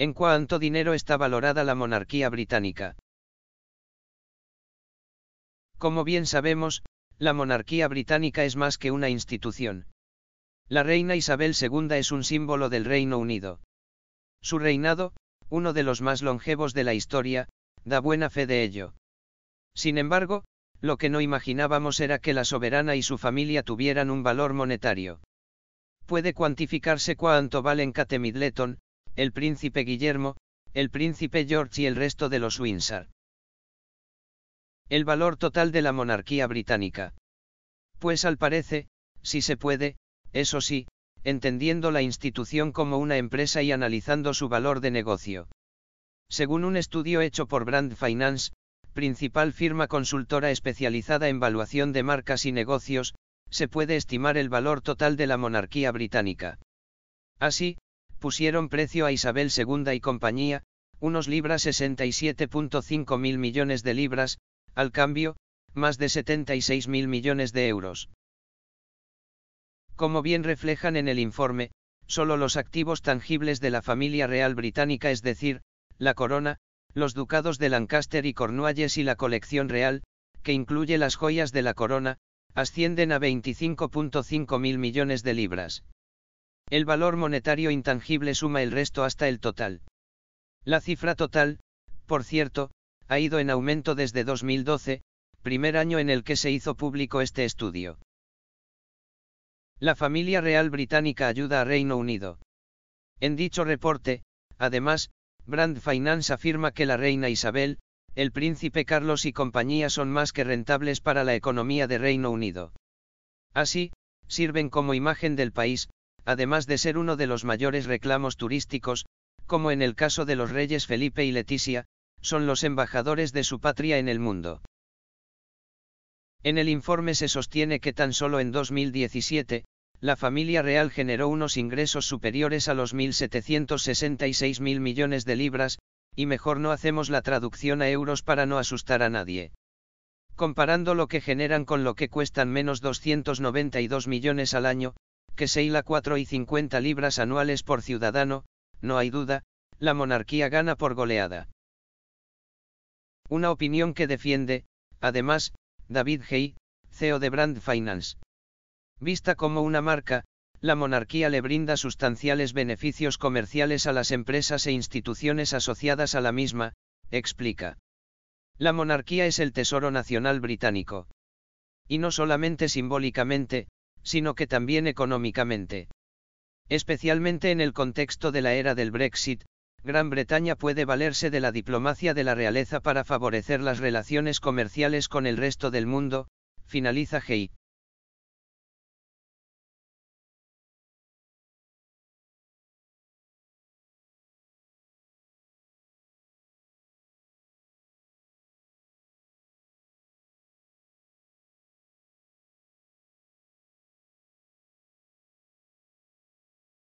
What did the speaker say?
¿En cuánto dinero está valorada la monarquía británica? Como bien sabemos, la monarquía británica es más que una institución. La reina Isabel II es un símbolo del Reino Unido. Su reinado, uno de los más longevos de la historia, da buena fe de ello. Sin embargo, lo que no imaginábamos era que la soberana y su familia tuvieran un valor monetario. Puede cuantificarse cuánto valen Kate el príncipe Guillermo, el príncipe George y el resto de los Windsor. El valor total de la monarquía británica. Pues al parece, si se puede, eso sí, entendiendo la institución como una empresa y analizando su valor de negocio. Según un estudio hecho por Brand Finance, principal firma consultora especializada en valuación de marcas y negocios, se puede estimar el valor total de la monarquía británica. Así, pusieron precio a Isabel II y compañía, unos libras 67.5 mil millones de libras, al cambio, más de 76 mil millones de euros. Como bien reflejan en el informe, solo los activos tangibles de la familia real británica, es decir, la corona, los ducados de Lancaster y Cornualles y la colección real, que incluye las joyas de la corona, ascienden a 25.5 mil millones de libras. El valor monetario intangible suma el resto hasta el total. La cifra total, por cierto, ha ido en aumento desde 2012, primer año en el que se hizo público este estudio. La familia real británica ayuda a Reino Unido. En dicho reporte, además, Brand Finance afirma que la reina Isabel, el príncipe Carlos y compañía son más que rentables para la economía de Reino Unido. Así, sirven como imagen del país, además de ser uno de los mayores reclamos turísticos, como en el caso de los reyes Felipe y Leticia, son los embajadores de su patria en el mundo. En el informe se sostiene que tan solo en 2017, la familia real generó unos ingresos superiores a los 1.766.000 millones de libras, y mejor no hacemos la traducción a euros para no asustar a nadie. Comparando lo que generan con lo que cuestan menos 292 millones al año, que se hila 4 y 50 libras anuales por ciudadano, no hay duda, la monarquía gana por goleada. Una opinión que defiende, además, David Hey, CEO de Brand Finance. Vista como una marca, la monarquía le brinda sustanciales beneficios comerciales a las empresas e instituciones asociadas a la misma, explica. La monarquía es el tesoro nacional británico. Y no solamente simbólicamente, sino que también económicamente. Especialmente en el contexto de la era del Brexit, Gran Bretaña puede valerse de la diplomacia de la realeza para favorecer las relaciones comerciales con el resto del mundo, finaliza Hey.